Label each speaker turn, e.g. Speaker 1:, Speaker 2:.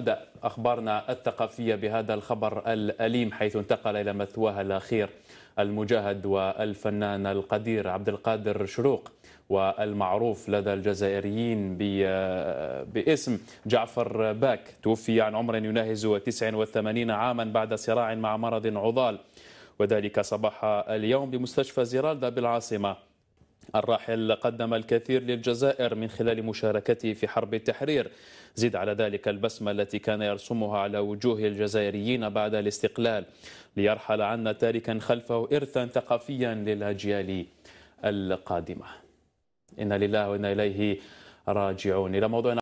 Speaker 1: نبدأ أخبارنا الثقافية بهذا الخبر الأليم حيث انتقل إلى مثواه الأخير المجاهد والفنان القدير عبد القادر شروق والمعروف لدى الجزائريين باسم جعفر باك توفي عن عمر يناهز 89 عاما بعد صراع مع مرض عضال وذلك صباح اليوم بمستشفى زيرالدا بالعاصمة الراحل قدم الكثير للجزائر من خلال مشاركته في حرب التحرير زد على ذلك البسمة التي كان يرسمها على وجوه الجزائريين بعد الاستقلال ليرحل عنا تاركا خلفه إرثا ثقافيا للأجيال القادمة إن لله وإنا إليه راجعون إلى موضوعنا